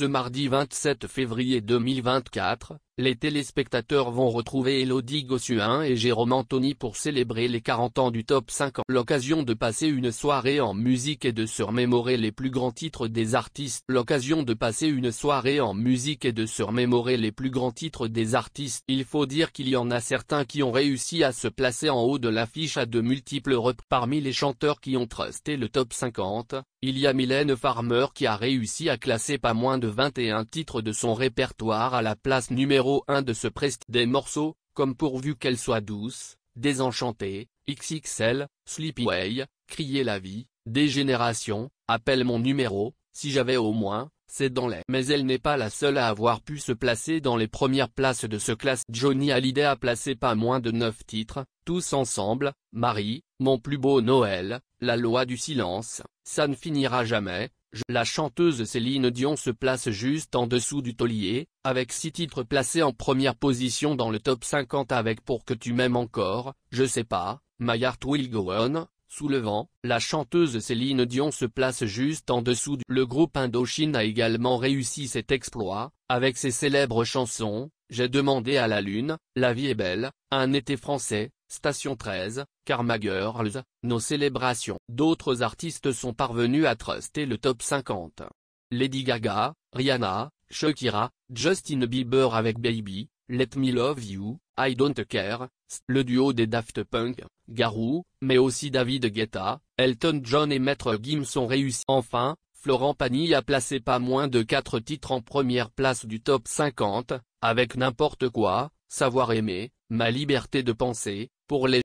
ce mardi 27 février 2024, les téléspectateurs vont retrouver Elodie Gossuin et Jérôme Anthony pour célébrer les 40 ans du Top 50. L'occasion de passer une soirée en musique et de se remémorer les plus grands titres des artistes. L'occasion de passer une soirée en musique et de se remémorer les plus grands titres des artistes. Il faut dire qu'il y en a certains qui ont réussi à se placer en haut de l'affiche à de multiples reprises. Parmi les chanteurs qui ont trusté le Top 50, il y a Mylène Farmer qui a réussi à classer pas moins de 21 titres de son répertoire à la place numéro un de ce prest des morceaux, comme pourvu qu'elle soit douce, désenchantée, XXL, Sleepyway, Crier la vie, Dégénération, Appelle mon numéro, si j'avais au moins, c'est dans les... Mais elle n'est pas la seule à avoir pu se placer dans les premières places de ce classe. Johnny Hallyday a placé pas moins de 9 titres, tous ensemble, Marie, Mon plus beau Noël, La loi du silence, Ça ne finira jamais, la chanteuse Céline Dion se place juste en dessous du taulier, avec six titres placés en première position dans le top 50 avec Pour que tu m'aimes encore, Je sais pas, My Heart Will Go On, Sous le vent, la chanteuse Céline Dion se place juste en dessous du... Le groupe Indochine a également réussi cet exploit, avec ses célèbres chansons, J'ai demandé à la lune, La vie est belle, Un été français, Station 13, Karma Girls, nos célébrations. D'autres artistes sont parvenus à truster le top 50. Lady Gaga, Rihanna, Shakira, Justin Bieber avec Baby, Let Me Love You, I Don't Care, le duo des Daft Punk, Garou, mais aussi David Guetta, Elton John et Maître Gim sont réussis. Enfin, Florent Pagny a placé pas moins de 4 titres en première place du top 50, avec n'importe quoi, savoir aimer, ma liberté de penser, pour les